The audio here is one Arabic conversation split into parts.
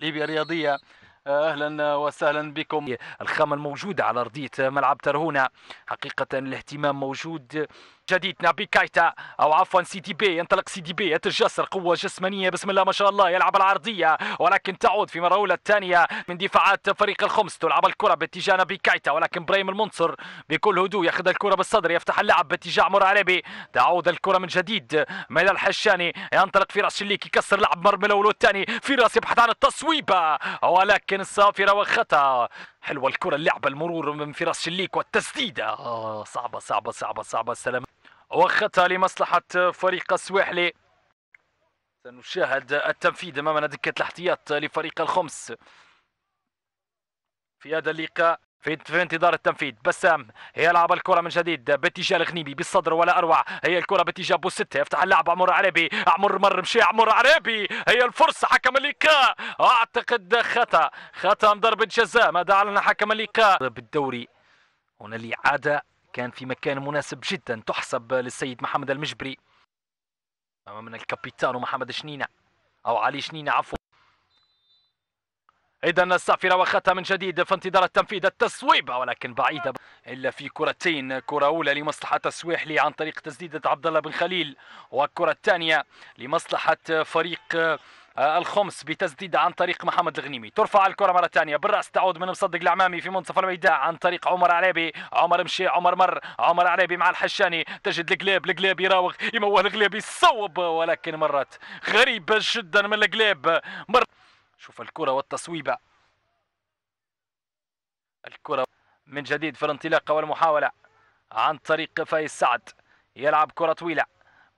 ليبيا الرياضية اهلا وسهلا بكم الخامه الموجوده على ارضيه ملعب ترهونه حقيقه الاهتمام موجود جديد نبي كايتا او عفوا سيدي بي ينطلق سيدي بي يتجسر قوه جسمانيه بسم الله ما شاء الله يلعب العرضيه ولكن تعود في مراوله الثانيه من دفاعات فريق الخمس تلعب الكره باتجاه نبي كايتا ولكن برايم المنصر بكل هدوء ياخذ الكره بالصدر يفتح اللعب باتجاه عمر عليبي تعود الكره من جديد من الحشاني ينطلق فراس شليك يكسر لعب مرمى الاول الثاني فراس يبحث عن التصويبه ولكن الصافره وخطا حلوه الكره اللعبه المرور من فراس شليك والتسديده آه، صعبه صعبه صعبه صعبه السلام وخطا لمصلحة فريق السواحلي سنشاهد التنفيذ أمامنا دكة الاحتياط لفريق الخمس في هذا اللقاء في انتظار التنفيذ بسام يلعب الكرة من جديد باتجاه الغنيبي بالصدر ولا اروع هي الكرة باتجاه بوستة يفتح اللعب عمر عربي عمر مر مشي عمر عربي هي الفرصة حكم اللقاء اعتقد خطأ خطأ ضربة جزاء ماذا اعلن حكم اللقاء بالدوري هنا الإعادة كان في مكان مناسب جدا تحسب للسيد محمد المجبري أمامنا الكابيتان محمد شنينة أو علي شنينة عفوا إذا السافرة وخاتها من جديد في انتظار التنفيذ التصويب ولكن بعيدة إلا في كرتين كرة أولى لمصلحة تسويحلي عن طريق تسديدة عبد الله بن خليل والكرة الثانية لمصلحة فريق آه، الخمس بتسديدة عن طريق محمد الغنيمي ترفع الكرة مرة ثانية بالرأس تعود من مصدق العمامي في منتصف الميدان عن طريق عمر عليبي عمر مشي عمر مر عمر عليبي مع الحشاني تجد القليب القليب يراوغ يمول القليب يصوب ولكن مرات غريبة جدا من القليب مر شوف الكرة والتصويبة الكرة من جديد في الانطلاقة والمحاولة عن طريق فايز سعد يلعب كرة طويلة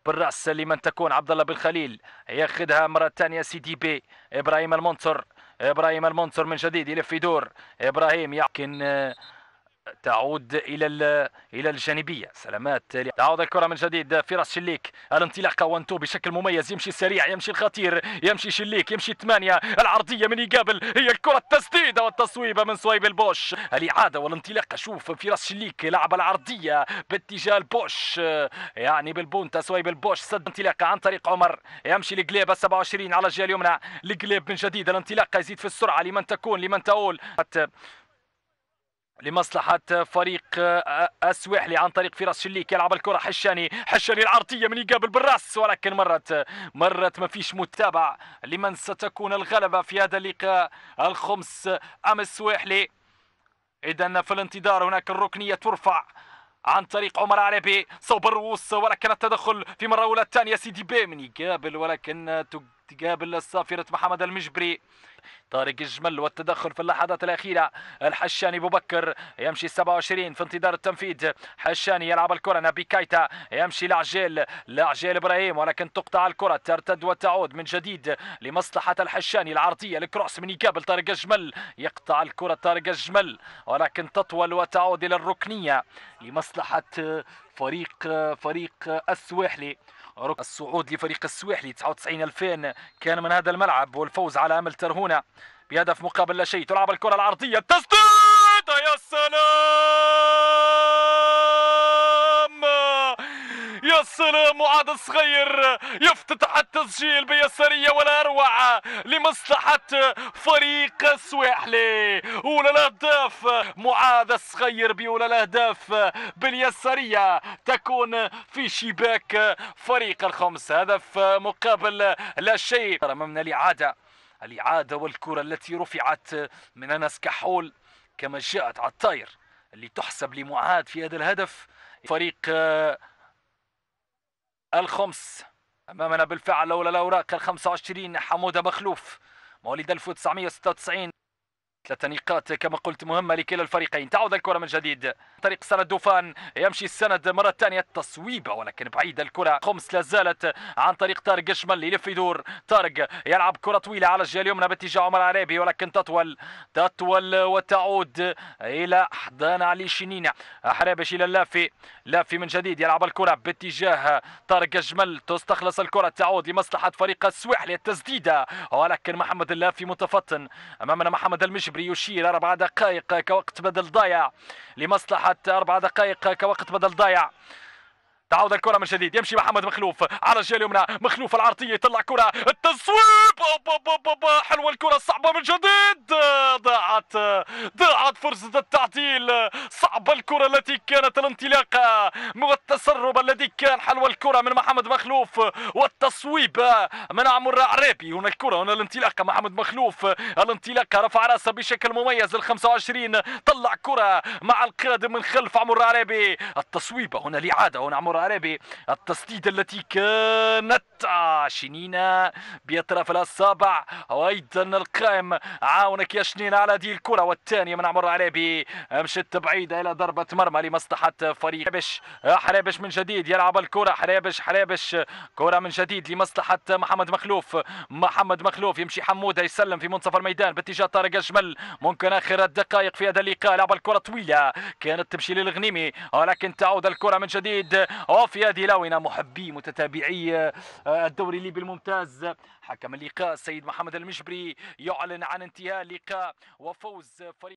بالراس لمن تكون عبد الله بن خليل ياخذها مره ثانيه سي دي بي ابراهيم المنصر ابراهيم المنصر من جديد يلف يدور ابراهيم يمكن آه، تعود الى الى الجانبيه سلامات تعود الكره من جديد فراس شليك الانطلاقه وانتو بشكل مميز يمشي سريع يمشي الخطير يمشي شليك يمشي ثمانيه العرضيه من يقابل هي الكره التسديده والتصويبه من صويب البوش الاعاده والانطلاقه شوف فراس شليك لعب العرضيه باتجاه البوش يعني بالبونتا صويب البوش سد انطلاقه عن طريق عمر يمشي لقليب 27 على الجهه اليمنى لقليب من جديد الانطلاقه يزيد في السرعه لمن تكون لمن تقول حتى لمصلحة فريق السويحلي آه، عن طريق فراس شليك يلعب الكرة حشاني حشاني العرضية من يقابل بالراس ولكن مرت مرت ما فيش متابع لمن ستكون الغلبة في هذا اللقاء الخمس أم السويحلي إذا في الانتظار هناك الركنية ترفع عن طريق عمر عربي صوب الرؤوس ولكن التدخل في مرة أولى الثانية سيدي بي من يقابل ولكن تق... تقابل السفيرة محمد المجبري طارق الجمل والتدخل في اللحظات الأخيرة الحشاني بكر يمشي 27 في انتظار التنفيذ حشاني يلعب الكرة نبي كايتا يمشي لعجيل لعجيل إبراهيم ولكن تقطع الكرة ترتد وتعود من جديد لمصلحة الحشاني العرضية الكروس من يقابل طارق الجمل يقطع الكرة طارق الجمل ولكن تطول وتعود إلى الركنية لمصلحة فريق فريق السواحلي رك الصعود لفريق السواحلي 99 2000 كان من هذا الملعب والفوز على امل ترهونه بهدف مقابل لا شيء تلعب الكره العرضيه التسديد يا سلام السلام معاذ الصغير يفتتح التسجيل بيساريه ولا اروع لمصلحه فريق سويحلي اولى الاهداف معاذ الصغير باولى الاهداف باليساريه تكون في شباك فريق الخمس هدف مقابل لا شيء امامنا الاعاده الاعاده والكره التي رفعت من انس كحول كما جاءت على الطاير اللي تحسب لمعاد في هذا الهدف فريق الخمس أمامنا بالفعل لولا الأوراق الخمسة وعشرين حمودة مخلوف مواليد 1996 ثلاثة نقاط كما قلت مهمة لكلا الفريقين تعود الكرة من جديد طريق سند دوفان يمشي السند مرة ثانية التصويب ولكن بعيد الكرة خمس لازالت عن طريق طارق الشمال يلف يدور طارق يلعب كرة طويلة على الجهة اليمنى باتجاه عمر العريبي ولكن تطول تطول وتعود إلى حضان علي شنينة حرابش إلى اللافي لافي من جديد يلعب الكرة باتجاه طارق الجمل تستخلص الكرة تعود لمصلحة فريق السويحلي التسديدة ولكن محمد اللافي متفطن أمامنا محمد المجبل. جبري يشير أربع دقائق كوقت بدل ضايع لمصلحة أربع دقائق كوقت بدل ضايع تعود الكره من جديد يمشي محمد مخلوف على الجهه اليمنى مخلوف العرضيه يطلع كره التصويب حلوه الكره الصعبه من جديد ضاعت ضاعت فرصه التعديل صعبه الكره التي كانت الانطلاقه والتسرب الذي كان حلوه الكره من محمد مخلوف والتصويب من عمر عرابي هنا الكره هنا الانطلاقه محمد مخلوف الانطلاقه رفع راسه بشكل مميز ال 25 طلع كره مع القادم من خلف عمر عرابي التصويبه هنا الاعاده هنا عمر العربي التسديدة التي كانت شنينا شنينة بأطراف الأصابع وأيضا القائم عاونك يا شنينة على دي الكرة والثانية من عمر علابي مشت بعيدة إلى ضربة مرمى لمصلحة فريق حرابش حرابش من جديد يلعب الكرة حرابش حرابش كرة من جديد لمصلحة محمد مخلوف محمد مخلوف يمشي حمودة يسلم في منتصف الميدان باتجاه طارق الجمل ممكن آخر الدقائق في هذا اللقاء لعب الكرة طويلة كانت تمشي للغنيمي ولكن تعود الكرة من جديد وفي هذه لونة محبي متتابعي آه، الدوري الليبي الممتاز حكم اللقاء السيد محمد المجبري يعلن عن انتهاء اللقاء وفوز فريق